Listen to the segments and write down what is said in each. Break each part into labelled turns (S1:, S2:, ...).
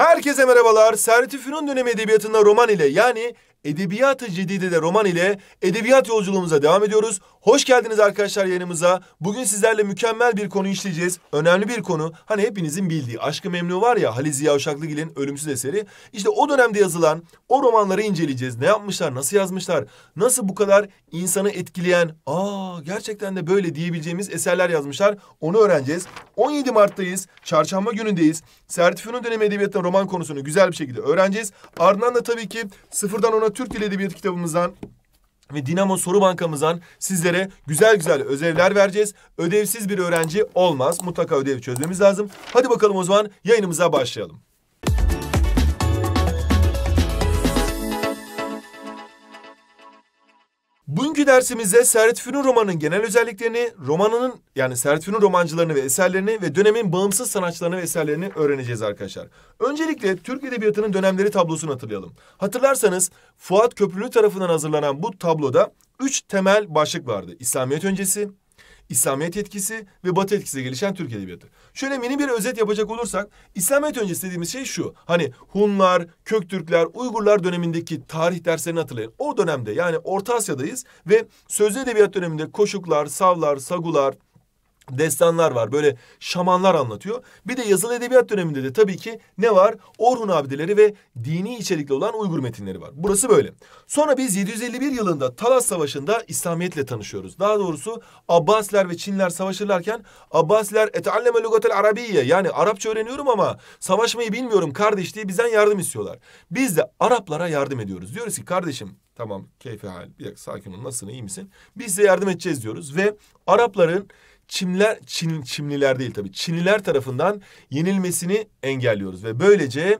S1: Herkese merhabalar. Servet Fünun dönemi edebiyatında roman ile yani Edebiyat-ı Cedide'de roman ile edebiyat yolculuğumuza devam ediyoruz. Hoş geldiniz arkadaşlar yayınımıza. Bugün sizlerle mükemmel bir konu işleyeceğiz. Önemli bir konu. Hani hepinizin bildiği Aşkı Memnu var ya Halil Ziya Uşaklıgil'in ölümsüz eseri. İşte o dönemde yazılan o romanları inceleyeceğiz. Ne yapmışlar, nasıl yazmışlar, nasıl bu kadar insanı etkileyen, aa gerçekten de böyle diyebileceğimiz eserler yazmışlar. Onu öğreneceğiz. 17 Mart'tayız, çarşamba günündeyiz. Sertifikasyon dönemi edebiyattan roman konusunu güzel bir şekilde öğreneceğiz. Ardından da tabii ki sıfırdan ona Türk Dil Edebiyatı kitabımızdan ve Dinamo Soru Bankamızdan sizlere güzel güzel ödevler vereceğiz. Ödevsiz bir öğrenci olmaz. Mutlaka ödevi çözmemiz lazım. Hadi bakalım o zaman yayınımıza başlayalım. Bugünkü dersimizde Servet Fünun romanının genel özelliklerini, romanının yani Servet Fünun romancılarını ve eserlerini ve dönemin bağımsız sanatçılarını ve eserlerini öğreneceğiz arkadaşlar. Öncelikle Türk Edebiyatı'nın dönemleri tablosunu hatırlayalım. Hatırlarsanız Fuat Köprülü tarafından hazırlanan bu tabloda üç temel başlık vardı. İslamiyet öncesi, İslamiyet etkisi ve Batı etkisiyle gelişen Türk Edebiyatı. Şöyle mini bir özet yapacak olursak İslamiyet öncesi dediğimiz şey şu. Hani Hunlar, Köktürkler, Uygurlar dönemindeki tarih derslerini hatırlayın. O dönemde yani Orta Asya'dayız ve sözlü edebiyat döneminde Koşuklar, Savlar, Sagular, destanlar var. Böyle şamanlar anlatıyor. Bir de yazılı edebiyat döneminde de tabii ki ne var? Orhun abideleri ve dini içerikli olan Uygur metinleri var. Burası böyle. Sonra biz 751 yılında Talas Savaşı'nda İslamiyet'le tanışıyoruz. Daha doğrusu Abbasiler ve Çinler savaşırlarken Abbasiler etealleme lugatel arabiye yani Arapça öğreniyorum ama savaşmayı bilmiyorum kardeş diye bizden yardım istiyorlar. Biz de Araplara yardım ediyoruz. Diyoruz ki kardeşim tamam keyfi hal bir dakika sakin ol nasılsın iyi misin? Biz size yardım edeceğiz diyoruz ve Arapların Çimler, Çin, Çimliler değil tabii. Çinliler tarafından yenilmesini engelliyoruz ve böylece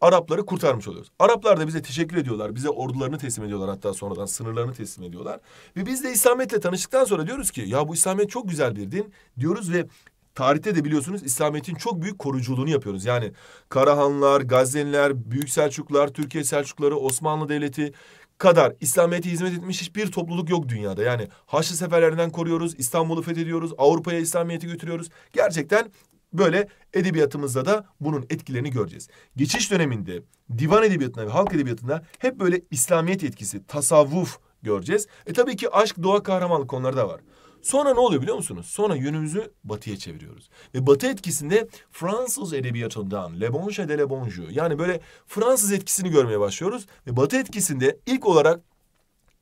S1: Arapları kurtarmış oluyoruz. Araplar da bize teşekkür ediyorlar. Bize ordularını teslim ediyorlar hatta sonradan sınırlarını teslim ediyorlar. Ve biz de İslamiyet'le tanıştıktan sonra diyoruz ki ya bu İslamiyet çok güzel bir din diyoruz ve tarihte de biliyorsunuz İslamiyet'in çok büyük koruculuğunu yapıyoruz. Yani Karahanlar, Gazneliler, Büyük Selçuklar, Türkiye Selçukları, Osmanlı Devleti, kadar İslamiyet'e hizmet etmiş hiçbir topluluk yok dünyada. Yani Haçlı seferlerinden koruyoruz, İstanbul'u fethediyoruz, Avrupa'ya İslamiyet'i götürüyoruz. Gerçekten böyle edebiyatımızda da bunun etkilerini göreceğiz. Geçiş döneminde divan edebiyatına ve halk edebiyatına hep böyle İslamiyet etkisi, tasavvuf göreceğiz. E tabii ki aşk, doğa, kahramanlık konuları da var. Sonra ne oluyor biliyor musunuz? Sonra yönümüzü batıya çeviriyoruz. Ve batı etkisinde Fransız edebiyatından Le Bonche de Le Bonjou yani böyle Fransız etkisini görmeye başlıyoruz. Ve batı etkisinde ilk olarak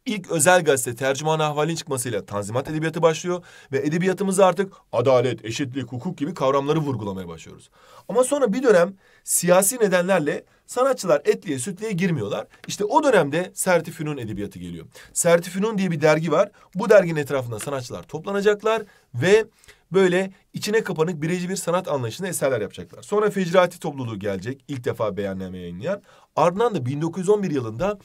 S1: ilk özel gazete tercüman ahvalin çıkmasıyla Tanzimat Edebiyatı başlıyor ve edebiyatımızda artık adalet, eşitlik, hukuk gibi kavramları vurgulamaya başlıyoruz. Ama sonra bir dönem siyasi nedenlerle Sanatçılar etliye sütliye girmiyorlar. İşte o dönemde Sertifünun edebiyatı geliyor. Sertifünun diye bir dergi var. Bu derginin etrafında sanatçılar toplanacaklar ve böyle içine kapanık bireyci bir sanat anlayışında eserler yapacaklar. Sonra Fecrati topluluğu gelecek ilk defa beyanname yayınlayan. Ardından da 1911 yılında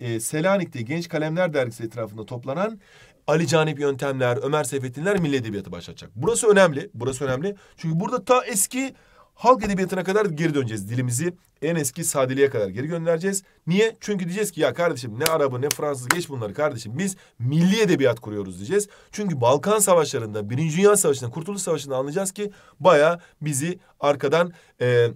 S1: e, Selanik'te Genç Kalemler Dergisi etrafında toplanan Ali Canip Yöntemler, Ömer Seyfettinler Milli Edebiyatı başlatacak. Burası önemli, burası önemli. Çünkü burada ta eski halk edebiyatına kadar geri döneceğiz. Dilimizi en eski sadeliğe kadar geri göndereceğiz. Niye? Çünkü diyeceğiz ki ya kardeşim ne Arabı ne Fransız geç bunları kardeşim. Biz milli edebiyat kuruyoruz diyeceğiz. Çünkü Balkan Savaşları'nda, Birinci Dünya Savaşı'nda, Kurtuluş Savaşı'nda anlayacağız ki baya bizi arkadan... E,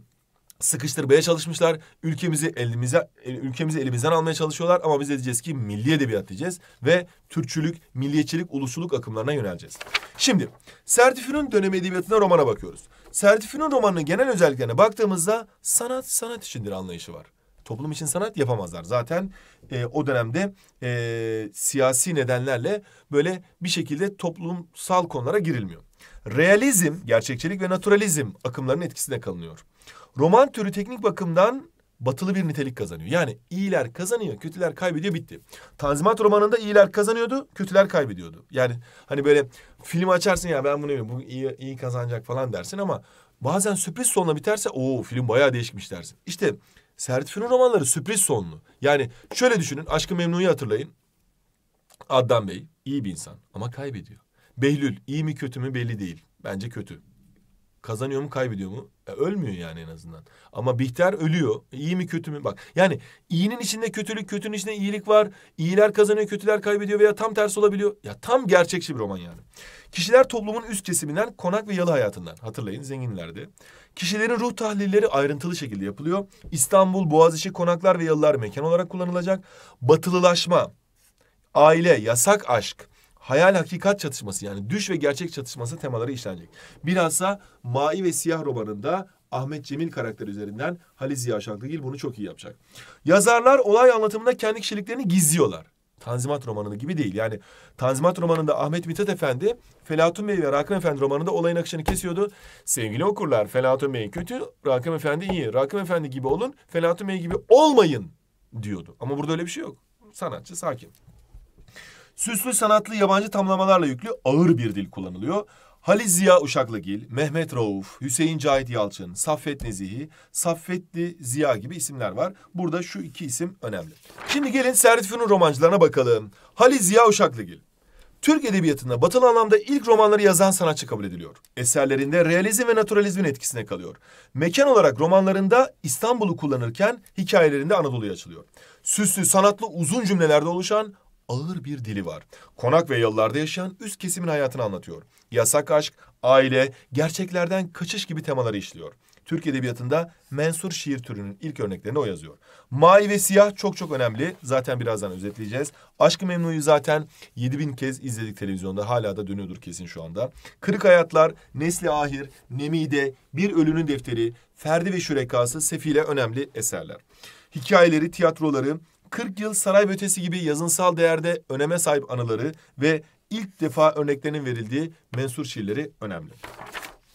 S1: sıkıştırmaya çalışmışlar. Ülkemizi elimize e, ülkemizi elimizden almaya çalışıyorlar ama biz diyeceğiz ki milli edebiyat diyeceğiz ve Türkçülük, milliyetçilik, ulusuluk akımlarına yöneleceğiz. Şimdi Sertüfünün dönemi edebiyatına romana bakıyoruz. Sertifü'nün romanının genel özelliklerine baktığımızda sanat sanat içindir anlayışı var. Toplum için sanat yapamazlar. Zaten e, o dönemde e, siyasi nedenlerle böyle bir şekilde toplumsal konulara girilmiyor. Realizm, gerçekçilik ve naturalizm akımlarının etkisinde kalınıyor. Roman türü teknik bakımdan batılı bir nitelik kazanıyor. Yani iyiler kazanıyor, kötüler kaybediyor bitti. Tanzimat romanında iyiler kazanıyordu, kötüler kaybediyordu. Yani hani böyle film açarsın ya ben bunu bilmiyorum, bu iyi, iyi kazanacak falan dersin ama bazen sürpriz sonla biterse o film bayağı değişmiş dersin. İşte Sertifin'in romanları sürpriz sonlu. Yani şöyle düşünün Aşkı Memnu'yu hatırlayın. Adnan Bey iyi bir insan ama kaybediyor. Behlül iyi mi kötü mü belli değil. Bence kötü. Kazanıyor mu kaybediyor mu? E, ölmüyor yani en azından. Ama Bihter ölüyor. İyi mi kötü mü? Bak yani iyinin içinde kötülük, kötünün içinde iyilik var. İyiler kazanıyor, kötüler kaybediyor veya tam tersi olabiliyor. Ya tam gerçekçi bir roman yani. Kişiler toplumun üst kesiminden, konak ve yalı hayatından. Hatırlayın zenginlerdi. Kişilerin ruh tahlilleri ayrıntılı şekilde yapılıyor. İstanbul, Boğaziçi, konaklar ve yalılar mekan olarak kullanılacak. Batılılaşma, aile, yasak aşk, hayal hakikat çatışması yani düş ve gerçek çatışması temaları işlenecek. Bilhassa Mavi ve Siyah romanında Ahmet Cemil karakteri üzerinden Halil Ziya Şaklıgil bunu çok iyi yapacak. Yazarlar olay anlatımında kendi kişiliklerini gizliyorlar. Tanzimat romanını gibi değil. Yani Tanzimat romanında Ahmet Mithat Efendi, Felatun Bey ve Rakım Efendi romanında olayın akışını kesiyordu. Sevgili okurlar, Felatun Bey kötü, Rakım Efendi iyi. Rakım Efendi gibi olun, Felatun Bey gibi olmayın diyordu. Ama burada öyle bir şey yok. Sanatçı sakin. Süslü sanatlı yabancı tamlamalarla yüklü ağır bir dil kullanılıyor. Halis Ziya Uşaklıgil, Mehmet Rauf, Hüseyin Cahit Yalçın, Saffet Nezihi, Saffetli Ziya gibi isimler var. Burada şu iki isim önemli. Şimdi gelin Servet Fünun romancılarına bakalım. Halis Ziya Uşaklıgil. Türk edebiyatında batılı anlamda ilk romanları yazan sanatçı kabul ediliyor. Eserlerinde realizm ve naturalizmin etkisine kalıyor. Mekan olarak romanlarında İstanbul'u kullanırken hikayelerinde Anadolu'ya açılıyor. Süslü, sanatlı uzun cümlelerde oluşan ağır bir dili var. Konak ve yıllarda yaşayan üst kesimin hayatını anlatıyor. Yasak aşk, aile, gerçeklerden kaçış gibi temaları işliyor. Türk Edebiyatı'nda mensur şiir türünün ilk örneklerini o yazıyor. Mavi ve siyah çok çok önemli. Zaten birazdan özetleyeceğiz. Aşkı Memnu'yu zaten 7000 kez izledik televizyonda. Hala da dönüyordur kesin şu anda. Kırık Hayatlar, Nesli Ahir, Nemide, Bir Ölünün Defteri, Ferdi ve Şürekası, Sefile önemli eserler. Hikayeleri, tiyatroları, 40 yıl saray ötesi gibi yazınsal değerde öneme sahip anıları ve ilk defa örneklerinin verildiği mensur şiirleri önemli.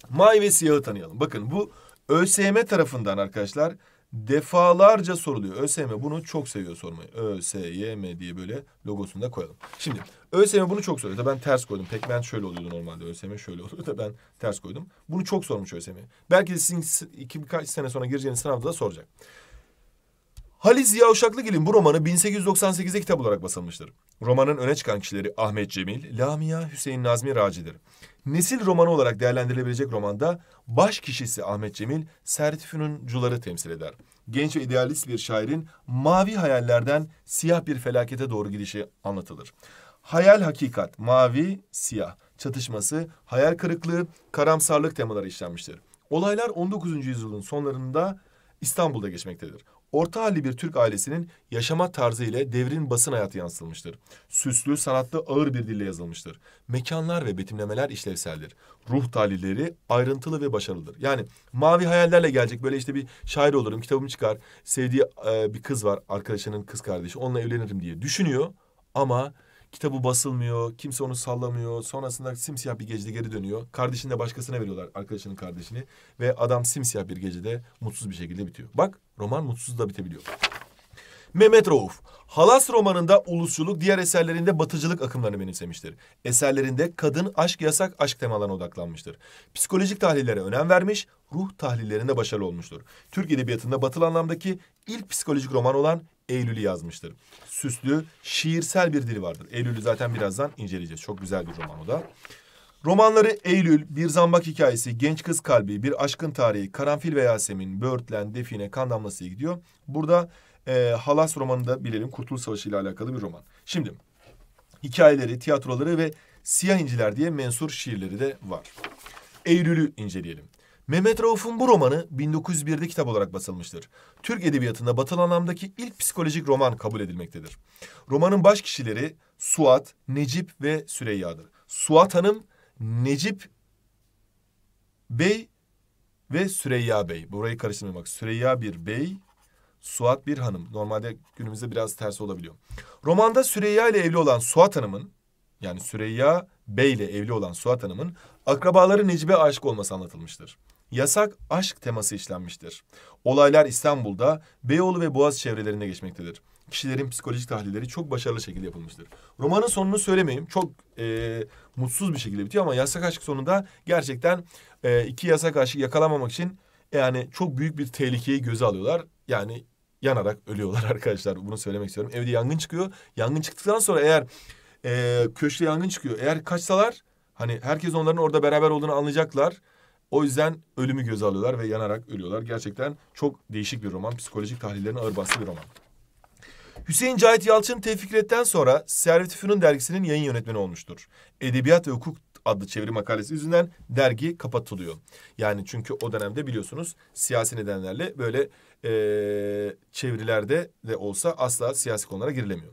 S1: May ve Siyah'ı tanıyalım. Bakın bu ÖSYM tarafından arkadaşlar defalarca soruluyor. ÖSYM bunu çok seviyor sormayı. ÖSYM diye böyle logosunu da koyalım. Şimdi ÖSYM bunu çok soruyor. Ben ters koydum. Pekmen şöyle oluyordu normalde. ÖSYM şöyle oluyordu. da ben ters koydum. Bunu çok sormuş ÖSYM. Belki de sizin iki birkaç sene sonra gireceğiniz sınavda da soracak. Halil Ziya Uşaklıgil'in bu romanı 1898'de kitap olarak basılmıştır. Romanın öne çıkan kişileri Ahmet Cemil, Lamia, Hüseyin Nazmi Raci'dir. Nesil romanı olarak değerlendirilebilecek romanda baş kişisi Ahmet Cemil, Servet Fünuncuları temsil eder. Genç ve idealist bir şairin mavi hayallerden siyah bir felakete doğru gidişi anlatılır. Hayal hakikat, mavi, siyah çatışması, hayal kırıklığı, karamsarlık temaları işlenmiştir. Olaylar 19. yüzyılın sonlarında İstanbul'da geçmektedir. Orta halli bir Türk ailesinin yaşama tarzı ile devrin basın hayatı yansıtılmıştır. Süslü, sanatlı, ağır bir dille yazılmıştır. Mekanlar ve betimlemeler işlevseldir. Ruh tahlilleri ayrıntılı ve başarılıdır. Yani mavi hayallerle gelecek böyle işte bir şair olurum, kitabım çıkar, sevdiği e, bir kız var, arkadaşının kız kardeşi, onunla evlenirim diye düşünüyor ama Kitabı basılmıyor, kimse onu sallamıyor. Sonrasında simsiyah bir gecede geri dönüyor. Kardeşini de başkasına veriyorlar, arkadaşının kardeşini. Ve adam simsiyah bir gecede mutsuz bir şekilde bitiyor. Bak roman mutsuz da bitebiliyor. Mehmet Rauf, Halas romanında ulusçuluk, diğer eserlerinde batıcılık akımlarını benimsemiştir. Eserlerinde kadın, aşk, yasak, aşk temalarına odaklanmıştır. Psikolojik tahlillere önem vermiş, ruh tahlillerinde başarılı olmuştur. Türk edebiyatında batıl anlamdaki ilk psikolojik roman olan Eylül'ü yazmıştır. Süslü, şiirsel bir dili vardır. Eylül'ü zaten birazdan inceleyeceğiz. Çok güzel bir roman o da. Romanları Eylül, Bir Zambak Hikayesi, Genç Kız Kalbi, Bir Aşkın Tarihi, Karanfil ve Yasemin, Börtlen, Define, Kan Damlası'ya gidiyor. Burada e, Halas romanı da bilelim Kurtuluş Savaşı ile alakalı bir roman. Şimdi hikayeleri, tiyatroları ve Siyah İnciler diye mensur şiirleri de var. Eylül'ü inceleyelim. Mehmet Rauf'un bu romanı 1901'de kitap olarak basılmıştır. Türk edebiyatında batıl anlamdaki ilk psikolojik roman kabul edilmektedir. Romanın baş kişileri Suat, Necip ve Süreyya'dır. Suat Hanım, Necip Bey ve Süreyya Bey. Burayı karıştırmamak. Süreyya bir bey, Suat bir hanım. Normalde günümüzde biraz ters olabiliyor. Romanda Süreyya ile evli olan Suat Hanım'ın yani Süreyya Bey ile evli olan Suat Hanım'ın akrabaları Necibe aşık olması anlatılmıştır. Yasak aşk teması işlenmiştir. Olaylar İstanbul'da, Beyoğlu ve Boğaz çevrelerinde geçmektedir. Kişilerin psikolojik tahlilleri çok başarılı şekilde yapılmıştır. Romanın sonunu söylemeyeyim. Çok e, mutsuz bir şekilde bitiyor ama yasak aşk sonunda gerçekten e, iki yasak aşık yakalamamak için yani çok büyük bir tehlikeyi göze alıyorlar. Yani yanarak ölüyorlar arkadaşlar. Bunu söylemek istiyorum. Evde yangın çıkıyor. Yangın çıktıktan sonra eğer e, köşkte yangın çıkıyor. Eğer kaçsalar hani herkes onların orada beraber olduğunu anlayacaklar. O yüzden ölümü göze alıyorlar ve yanarak ölüyorlar. Gerçekten çok değişik bir roman. Psikolojik tahlillerine ağır bastığı bir roman. Hüseyin Cahit Yalçın Tevfikret'ten sonra Servet Fünun dergisinin yayın yönetmeni olmuştur. Edebiyat ve Hukuk adlı çeviri makalesi yüzünden dergi kapatılıyor. Yani çünkü o dönemde biliyorsunuz siyasi nedenlerle böyle e, çevirilerde de olsa asla siyasi konulara girilemiyor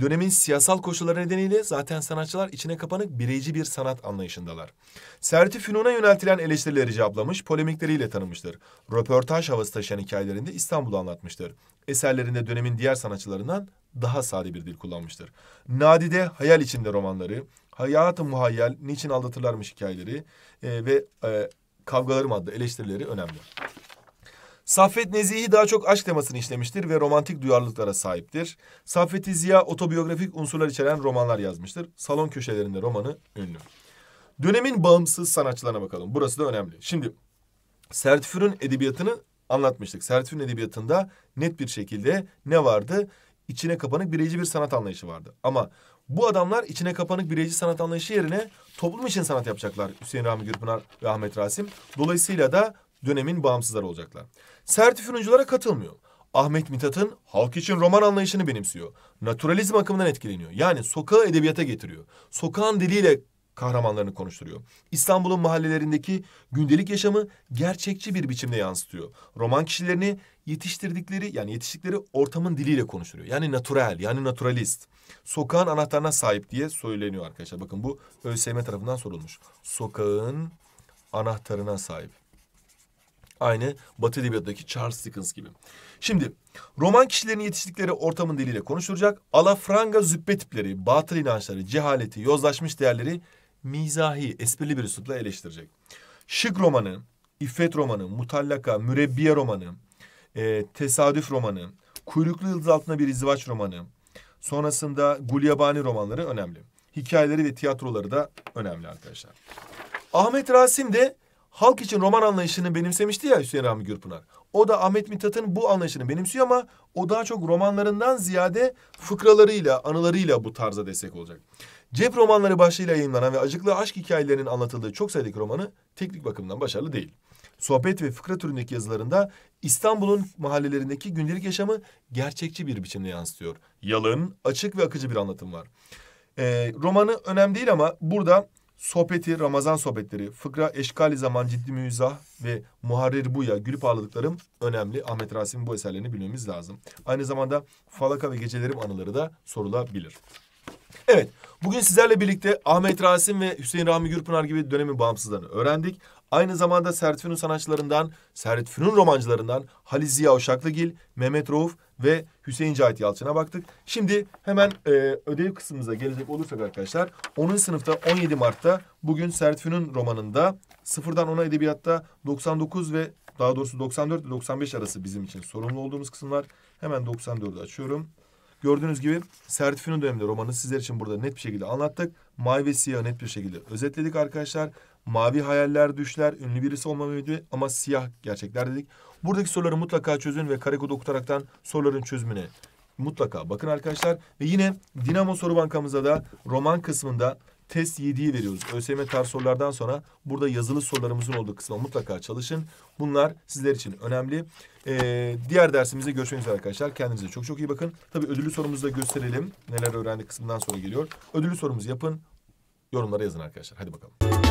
S1: dönemin siyasal koşulları nedeniyle zaten sanatçılar içine kapanık bireyci bir sanat anlayışındalar. Serti Fünun'a yöneltilen eleştirileri cevaplamış, polemikleriyle tanımıştır. Röportaj havası taşıyan hikayelerinde İstanbul'u anlatmıştır. Eserlerinde dönemin diğer sanatçılarından daha sade bir dil kullanmıştır. Nadide hayal içinde romanları, Hayat-ı Muhayyel, Niçin Aldatırlarmış hikayeleri e, ve e, Kavgalarım adlı eleştirileri önemli. Saffet Nezihi daha çok aşk temasını işlemiştir ve romantik duyarlılıklara sahiptir. Saffet-i Ziya otobiyografik unsurlar içeren romanlar yazmıştır. Salon köşelerinde romanı ünlü. Dönemin bağımsız sanatçılarına bakalım. Burası da önemli. Şimdi Sertfür'ün edebiyatını anlatmıştık. Sertfür'ün edebiyatında net bir şekilde ne vardı? İçine kapanık bireyci bir sanat anlayışı vardı. Ama bu adamlar içine kapanık bireyci sanat anlayışı yerine toplum için sanat yapacaklar. Hüseyin Rahmi Gürpınar ve Ahmet Rasim. Dolayısıyla da dönemin bağımsızları olacaklar. Sertifüncülara katılmıyor. Ahmet Mithat'ın halk için roman anlayışını benimsiyor. Naturalizm akımından etkileniyor. Yani sokağı edebiyata getiriyor. Sokağın diliyle kahramanlarını konuşturuyor. İstanbul'un mahallelerindeki gündelik yaşamı gerçekçi bir biçimde yansıtıyor. Roman kişilerini yetiştirdikleri yani yetiştikleri ortamın diliyle konuşturuyor. Yani natural yani naturalist. Sokağın anahtarına sahip diye söyleniyor arkadaşlar. Bakın bu ÖSYM tarafından sorulmuş. Sokağın anahtarına sahip. Aynı Batı Edebiyatı'ndaki Charles Dickens gibi. Şimdi roman kişilerini yetiştikleri ortamın diliyle konuşulacak Alafranga züppe tipleri, batıl inançları, cehaleti, yozlaşmış değerleri mizahi, esprili bir üslupla eleştirecek. Şık romanı, İffet romanı, Mutallaka, Mürebbiye romanı, e, Tesadüf romanı, Kuyruklu Yıldız Altında Bir İzdivaç romanı, sonrasında Gulyabani romanları önemli. Hikayeleri ve tiyatroları da önemli arkadaşlar. Ahmet Rasim de halk için roman anlayışını benimsemişti ya Hüseyin Rami Gürpınar. O da Ahmet Mithat'ın bu anlayışını benimsiyor ama o daha çok romanlarından ziyade fıkralarıyla, anılarıyla bu tarza destek olacak. Cep romanları başlığıyla yayınlanan ve acıklı aşk hikayelerinin anlatıldığı çok sayıdaki romanı teknik bakımdan başarılı değil. Sohbet ve fıkra türündeki yazılarında İstanbul'un mahallelerindeki gündelik yaşamı gerçekçi bir biçimde yansıtıyor. Yalın, açık ve akıcı bir anlatım var. Ee, romanı önemli değil ama burada sohbeti Ramazan sohbetleri, fıkra eşkali zaman ciddi müzah ve muharrir buya gülüp ağladıklarım önemli. Ahmet Rasim'in bu eserlerini bilmemiz lazım. Aynı zamanda falaka ve gecelerim anıları da sorulabilir. Evet, bugün sizlerle birlikte Ahmet Rasim ve Hüseyin Rahmi Gürpınar gibi dönemin bağımsızlarını öğrendik. Aynı zamanda Sertfün'un sanatçılarından, Sertfün'un romancılarından Halis Ziya Uşaklıgil, Mehmet Rauf ve Hüseyin Cahit Yalçın'a baktık. Şimdi hemen e, ödev kısmımıza gelecek olursak arkadaşlar 10. sınıfta 17 Mart'ta bugün Sertfün'un romanında sıfırdan 10'a edebiyatta 99 ve daha doğrusu 94 ile 95 arası bizim için sorumlu olduğumuz kısımlar. Hemen 94'ü açıyorum. Gördüğünüz gibi Sert Fünun döneminde romanı sizler için burada net bir şekilde anlattık. Mavi ve siyahı net bir şekilde özetledik arkadaşlar mavi hayaller, düşler, ünlü birisi olma ümidi ama siyah gerçekler dedik. Buradaki soruları mutlaka çözün ve karekodu okutaraktan soruların çözümüne mutlaka bakın arkadaşlar. Ve yine Dinamo soru bankamıza da roman kısmında test 7'yi veriyoruz. ÖSYM tarz sorulardan sonra burada yazılı sorularımızın olduğu kısma mutlaka çalışın. Bunlar sizler için önemli. Ee, diğer dersimizde görüşmek üzere arkadaşlar. Kendinize çok çok iyi bakın. Tabii ödüllü sorumuzu da gösterelim. Neler öğrendik kısmından sonra geliyor. Ödüllü sorumuzu yapın. Yorumlara yazın arkadaşlar. Hadi bakalım.